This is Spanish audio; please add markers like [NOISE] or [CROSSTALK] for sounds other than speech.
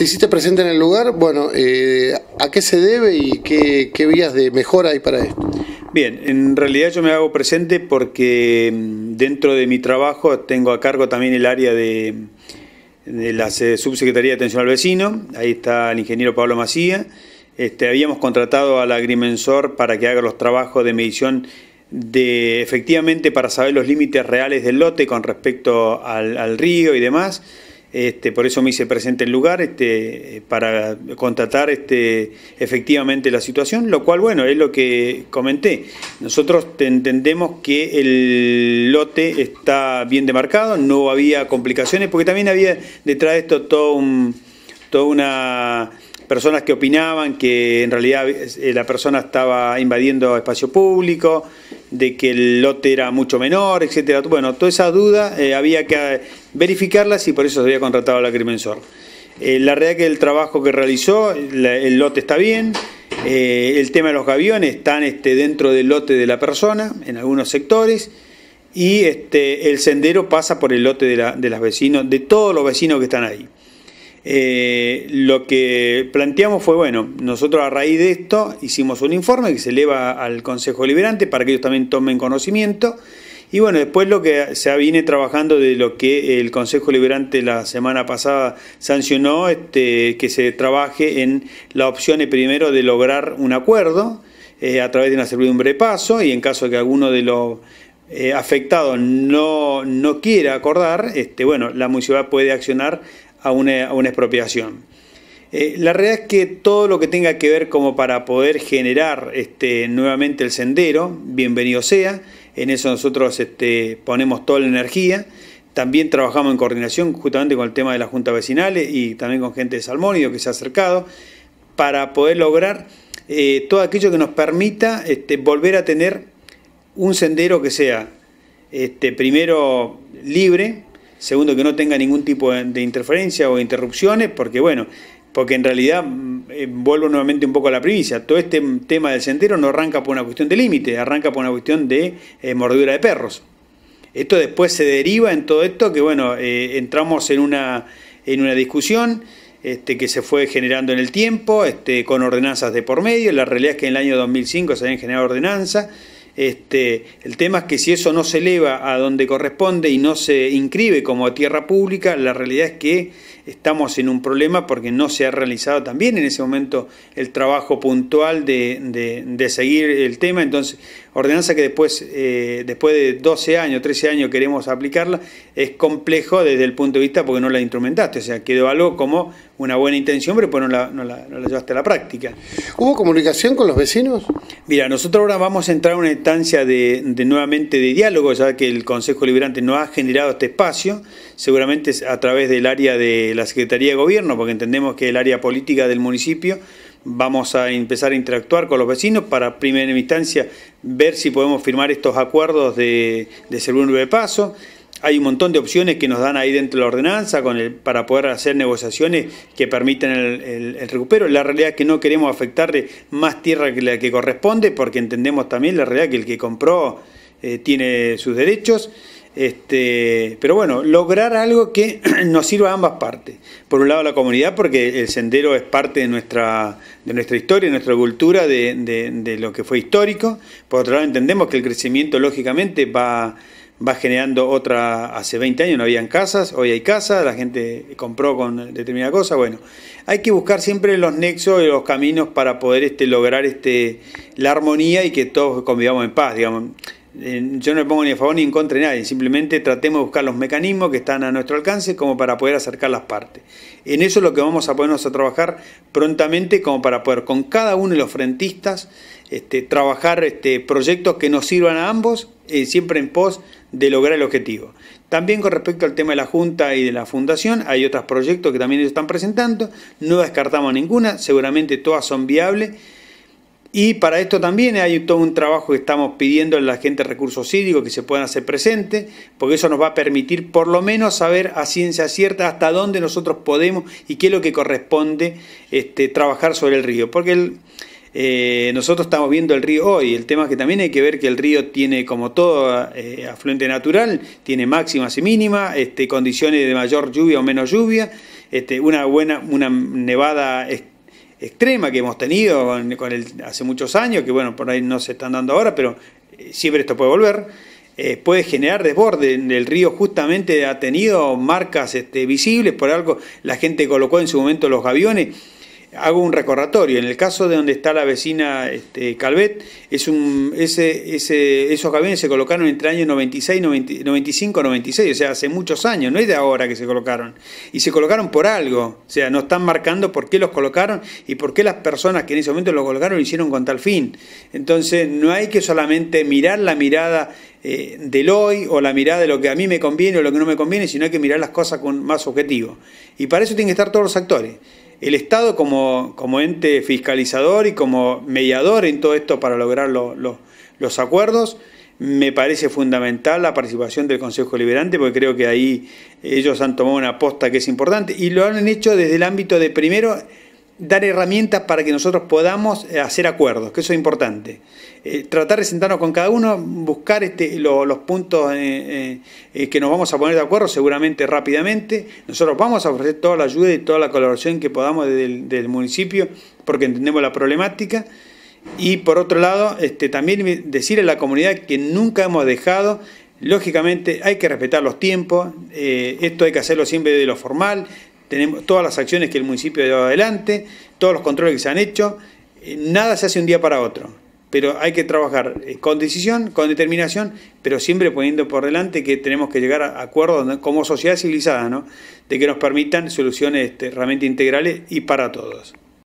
¿Te hiciste presente en el lugar? Bueno, eh, ¿a qué se debe y qué, vías de mejora hay para esto? Bien, en realidad yo me hago presente porque mm, dentro de mi trabajo tengo a cargo también el área de, la Subsecretaría de Atención al Vecino, ahí está el ingeniero Pablo Macía. Este, habíamos contratado al agrimensor para que haga los trabajos de medición de efectivamente para saber los límites reales del lote con respecto al río y demás. Este, por eso me hice presente el lugar este, para contratar este, efectivamente la situación, lo cual, bueno, es lo que comenté. Nosotros entendemos que el lote está bien demarcado, no había complicaciones, porque también había detrás de esto todo un, toda una personas que opinaban que en realidad eh, la persona estaba invadiendo espacio público, de que el lote era mucho menor, etcétera. Bueno, toda esa duda eh, había que verificarlas y por eso se había contratado a la Crimensor. Eh, la realidad que el trabajo que realizó, el lote está bien, eh, el tema de los gaviones están este, dentro del lote de la persona, en algunos sectores, y este, el sendero pasa por el lote de, las vecinos, de todos los vecinos que están ahí. Eh, lo que planteamos fue, bueno, nosotros a raíz de esto hicimos un informe que se eleva al Consejo Deliberante para que ellos también tomen conocimiento y bueno, después lo que se viene trabajando de lo que el Consejo Liberante la semana pasada sancionó, este, que se trabaje en la opción primero de lograr un acuerdo eh, a través de una servidumbre de paso y en caso de que alguno de los eh, afectados no, quiera acordar, este, bueno, la municipalidad puede accionar a una, expropiación. Eh, la realidad es que todo lo que tenga que ver como para poder generar este, nuevamente el sendero, bienvenido sea en eso nosotros este, ponemos toda la energía. También trabajamos en coordinación justamente con el tema de las juntas vecinales y también con gente de Salmónido que se ha acercado para poder lograr eh, todo aquello que nos permita este, volver a tener un sendero que sea este, primero libre, segundo que no tenga ningún tipo de interferencia o interrupciones, porque bueno, porque en realidad mm, eh, vuelvo nuevamente un poco a la primicia, todo este tema del sendero no arranca por una cuestión de límite, arranca por una cuestión de eh, mordura de perros. Esto después se deriva en todo esto que bueno, eh, entramos en una, discusión este, que se fue generando en el tiempo, este, con ordenanzas de por medio, la realidad es que en el año 2005 se habían generado ordenanzas, este, el tema es que si eso no se eleva a donde corresponde y no se inscribe como tierra pública, la realidad es que estamos en un problema porque no se ha realizado también en ese momento el trabajo puntual de, de seguir el tema. Entonces, ordenanza que después, eh, después de 12 años, 13 años queremos aplicarla, es complejo desde el punto de vista porque no la instrumentaste, o sea, quedó algo como una buena intención, pero pues no la, llevaste a la práctica. ¿Hubo comunicación con los vecinos? Mira, nosotros ahora vamos a entrar a una instancia de, nuevamente de diálogo, ya que el Consejo Liberante no ha generado este espacio, seguramente a través del área de la Secretaría de Gobierno, porque entendemos que el área política del municipio vamos a empezar a interactuar con los vecinos para, primera instancia, ver si podemos firmar estos acuerdos de, de de paso. Hay un montón de opciones que nos dan ahí dentro de la ordenanza con el, para poder hacer negociaciones que permitan el, el, el, recupero. La realidad es que no queremos afectarle más tierra que la que corresponde porque entendemos también la realidad que el que compró eh, tiene sus derechos. Este, pero bueno, lograr algo que [CLEARS THROAT] nos sirva a ambas partes. Por un lado la comunidad, porque el sendero es parte de nuestra, de nuestra historia, de nuestra cultura, de, lo que fue histórico. Por otro lado entendemos que el crecimiento lógicamente va, va generando otra, hace 20 años no habían casas, hoy hay casas, la gente compró con determinada cosa, bueno, hay que buscar siempre los nexos y los caminos para poder este, lograr este, la armonía y que todos convivamos en paz, digamos eh, yo no le pongo ni a favor ni en contra de nadie, simplemente tratemos de buscar los mecanismos que están a nuestro alcance como para poder acercar las partes. En eso es lo que vamos a ponernos a trabajar prontamente como para poder con cada uno de los frentistas este, trabajar este, proyectos que nos sirvan a ambos, eh, siempre en pos de lograr el objetivo. También con respecto al tema de la Junta y de la Fundación, hay otros proyectos que también ellos están presentando, no descartamos ninguna, seguramente todas son viables y para esto también hay todo un trabajo que estamos pidiendo en la gente de recursos hídricos que se puedan hacer presentes, porque eso nos va a permitir por lo menos saber a ciencia cierta hasta dónde nosotros podemos y qué es lo que corresponde este, trabajar sobre el río. Porque eh, nosotros estamos viendo el río hoy, el tema es que también hay que ver que el río tiene como todo eh, afluente natural, tiene máximas y mínimas, este, condiciones de mayor lluvia o menos lluvia, este, una buena una nevada extrema que hemos tenido con, el, hace muchos años, que bueno, por ahí no se están dando ahora, pero eh, siempre esto puede volver, eh, puede generar desborde. El río justamente ha tenido marcas este, visibles por algo, la gente colocó en su momento los gaviones hago un recordatorio. En el caso de donde está la vecina este, Calvet, es un, ese, ese, esos camiones se colocaron entre años 96, 95, 96, o sea, hace muchos años, no es de ahora que se colocaron. Y se colocaron por algo, o sea, no están marcando por qué los colocaron y por qué las personas que en ese momento los colocaron lo hicieron con tal fin. Entonces, no hay que solamente mirar la mirada eh, del hoy o la mirada de lo que a mí me conviene o lo que no me conviene, sino hay que mirar las cosas con más objetivo. Y para eso tienen que estar todos los actores el Estado como, como, ente fiscalizador y como mediador en todo esto para lograr los acuerdos. Me parece fundamental la participación del Consejo Liberante porque creo que ahí ellos han tomado una aposta que es importante y lo han hecho desde el ámbito de primero dar herramientas para que nosotros podamos eh, hacer acuerdos, que eso es importante. Eh, tratar de sentarnos con cada uno, buscar este, los puntos eh, que nos vamos a poner de acuerdo seguramente rápidamente. Nosotros vamos a ofrecer toda la ayuda y toda la colaboración que podamos desde del municipio porque entendemos la problemática. Y por otro lado, este, también decirle a la comunidad que nunca hemos dejado Lógicamente hay que respetar los tiempos, esto hay que hacerlo siempre de lo formal, tenemos todas las acciones que el municipio ha llevado adelante, todos los controles que se han hecho, eh, nada se hace un día para otro, pero hay que trabajar eh, con decisión, con determinación, pero siempre poniendo por delante que tenemos que llegar a acuerdos como sociedad civilizada, de que nos permitan soluciones este, realmente integrales y para todos.